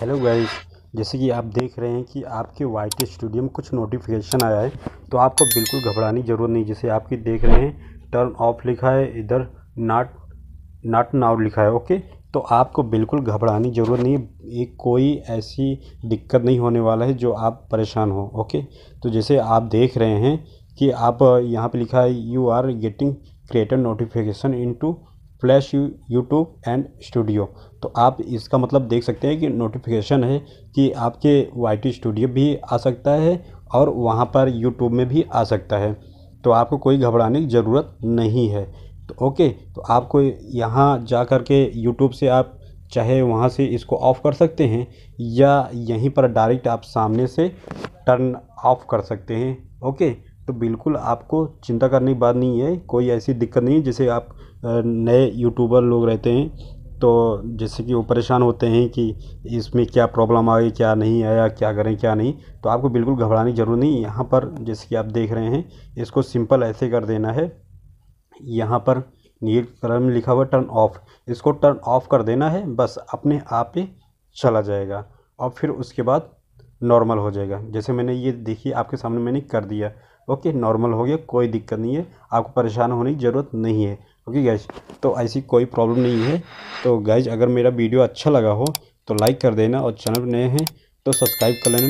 hello guys जैसे कि आप देख रहे हैं कि आपके वाई टी स्टूडियो में कुछ नोटिफिकेशन आया है तो आपको बिल्कुल घबराने की ज़रूरत नहीं जैसे आपकी देख रहे हैं टर्न ऑफ लिखा है इधर नाट नाट नाउ लिखा है ओके तो आपको बिल्कुल घबराने की ज़रूरत नहीं एक कोई ऐसी दिक्कत नहीं होने वाला है जो आप परेशान हो ओके तो जैसे आप देख रहे हैं कि आप यहाँ पर लिखा है you are getting creator notification in to flash YouTube and studio तो आप इसका मतलब देख सकते हैं कि नोटिफिकेशन है कि आपके वाई स्टूडियो भी आ सकता है और वहाँ पर यूट्यूब में भी आ सकता है तो आपको कोई घबराने की ज़रूरत नहीं है तो ओके तो आपको यहाँ जा कर के यूट्यूब से आप चाहे वहाँ से इसको ऑफ़ कर सकते हैं या यहीं पर डायरेक्ट आप सामने से टर्न ऑफ़ कर सकते हैं ओके तो बिल्कुल आपको चिंता करने की बात नहीं है कोई ऐसी दिक्कत नहीं है जैसे आप नए यूट्यूबर लोग रहते हैं तो जैसे कि वो परेशान होते हैं कि इसमें क्या प्रॉब्लम आ गई क्या नहीं आया क्या करें क्या नहीं तो आपको बिल्कुल घबराने की ज़रूरत नहीं यहाँ पर जैसे कि आप देख रहे हैं इसको सिंपल ऐसे कर देना है यहाँ पर नील कलर में लिखा हुआ टर्न ऑफ इसको टर्न ऑफ कर देना है बस अपने आप ही चला जाएगा और फिर उसके बाद नॉर्मल हो जाएगा जैसे मैंने ये देखिए आपके सामने मैंने कर दिया ओके नॉर्मल हो गया कोई दिक्कत नहीं है आपको परेशान होने की ज़रूरत नहीं है ओके गैज तो ऐसी कोई प्रॉब्लम नहीं है तो गैज अगर मेरा वीडियो अच्छा लगा हो तो लाइक कर देना और चैनल नए हैं तो सब्सक्राइब कर लेना